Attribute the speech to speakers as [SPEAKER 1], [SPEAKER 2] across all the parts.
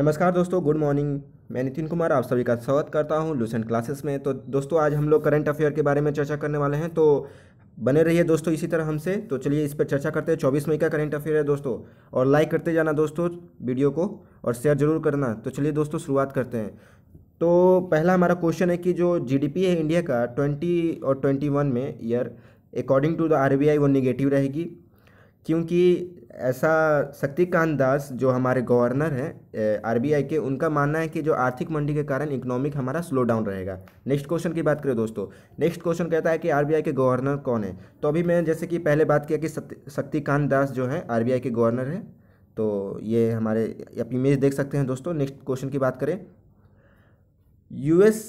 [SPEAKER 1] नमस्कार दोस्तों good morning मैं नितिन कुमार आप सभी का स्वागत करता हूं लूसेंट क्लासेस में तो दोस्तों आज हम लोग करंट अफेयर के बारे में चर्चा करने वाले हैं तो बने रहिए दोस्तों इसी तरह हमसे तो चलिए इस पर चर्चा करते हैं चौबीस मई का करंट अफेयर है दोस्तों और लाइक करते जाना दोस्तों वीडियो को और शेयर जरूर करना तो चलिए दोस्तों शुरुआत करते हैं तो पहला हमारा क्वेश्चन है कि जो जी है इंडिया का ट्वेंटी और ट्वेंटी वन में year according to the R वो निगेटिव रहेगी क्योंकि ऐसा शक्तिकांत दास जो हमारे गवर्नर हैं आरबीआई के उनका मानना है कि जो आर्थिक मंडी के कारण इकोनॉमिक हमारा स्लो डाउन रहेगा नेक्स्ट क्वेश्चन की बात करें दोस्तों नेक्स्ट क्वेश्चन कहता है कि आरबीआई के गवर्नर कौन है तो अभी मैंने जैसे कि पहले बात किया कि शक्तिकांत दास जो है आर के गवर्नर हैं तो ये हमारे आप इमेज देख सकते हैं दोस्तों नेक्स्ट क्वेश्चन की बात करें यूएस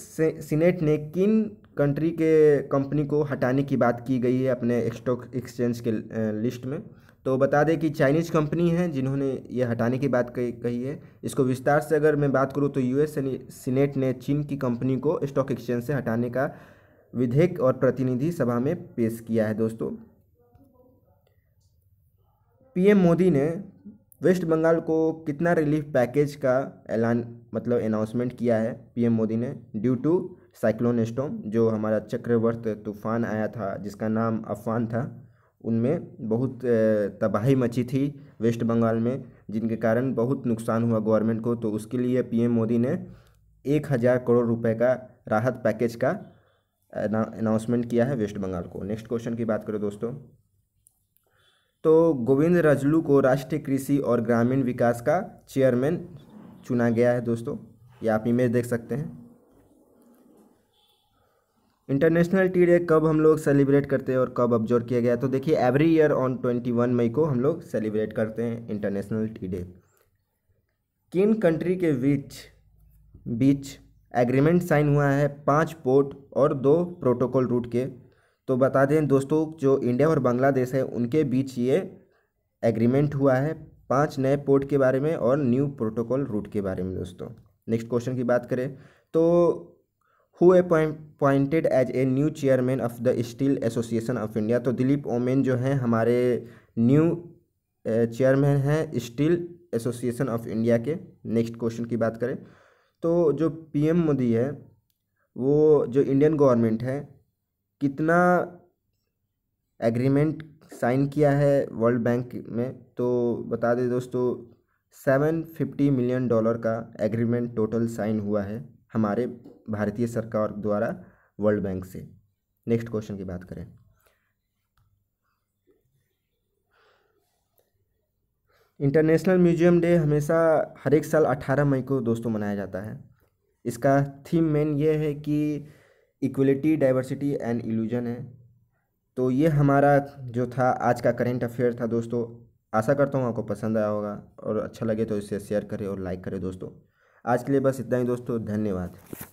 [SPEAKER 1] सीनेट ने किन कंट्री के कंपनी को हटाने की बात की गई है अपने स्टॉक एक्सचेंज के लिस्ट में तो बता दें कि चाइनीज़ कंपनी है जिन्होंने ये हटाने की बात कही है इसको विस्तार से अगर मैं बात करूँ तो यूएस सीनेट ने चीन की कंपनी को स्टॉक एक्सचेंज से हटाने का विधेयक और प्रतिनिधि सभा में पेश किया है दोस्तों पीएम मोदी ने वेस्ट बंगाल को कितना रिलीफ पैकेज का ऐलान मतलब अनाउंसमेंट किया है पीएम मोदी ने ड्यू टू साइक्लोन स्टोम जो हमारा चक्रवर्त तूफान आया था जिसका नाम अफान था उनमें बहुत तबाही मची थी वेस्ट बंगाल में जिनके कारण बहुत नुकसान हुआ गवर्नमेंट को तो उसके लिए पीएम मोदी ने एक हज़ार करोड़ रुपए का राहत पैकेज का अनाउंसमेंट किया है वेस्ट बंगाल को नेक्स्ट क्वेश्चन की बात करें दोस्तों तो गोविंद रजलू को राष्ट्रीय कृषि और ग्रामीण विकास का चेयरमैन चुना गया है दोस्तों ये आप इमेज देख सकते हैं इंटरनेशनल टी डे कब हम लोग सेलिब्रेट करते हैं और कब ऑब्जर्व किया गया तो देखिए every year on twenty one मई को हम लोग सेलिब्रेट करते हैं इंटरनेशनल टी डे किन कंट्री के बीच बीच एग्रीमेंट साइन हुआ है पांच पोर्ट और दो प्रोटोकॉल रूट के तो बता दें दोस्तों जो इंडिया और बांग्लादेश है उनके बीच ये एग्रीमेंट हुआ है पाँच नए पोर्ट के बारे में और न्यू प्रोटोकॉल रूट के बारे में दोस्तों नेक्स्ट क्वेश्चन की बात करें तो who appointed as a new chairman of the steel association of India तो दिलीप ओमेन जो हैं हमारे न्यू चेयरमैन हैं स्टील एसोसिएशन ऑफ इंडिया के नेक्स्ट क्वेश्चन की बात करें तो जो पीएम मोदी है वो जो इंडियन गवर्नमेंट है कितना एग्रीमेंट साइन किया है वर्ल्ड बैंक में तो बता दें दोस्तों सेवन फिफ्टी मिलियन डॉलर का एग्रीमेंट टोटल साइन हुआ है हमारे भारतीय सरकार द्वारा वर्ल्ड बैंक से नेक्स्ट क्वेश्चन की बात करें इंटरनेशनल म्यूजियम डे हमेशा हर एक साल 18 मई को दोस्तों मनाया जाता है इसका थीम मेन ये है कि इक्वलिटी डाइवर्सिटी एंड इल्यूजन है तो ये हमारा जो था आज का करेंट अफेयर था दोस्तों आशा करता हूँ आपको पसंद आया होगा और अच्छा लगे तो इसे शेयर करें और लाइक करें दोस्तों आज के लिए बस इतना ही दोस्तों धन्यवाद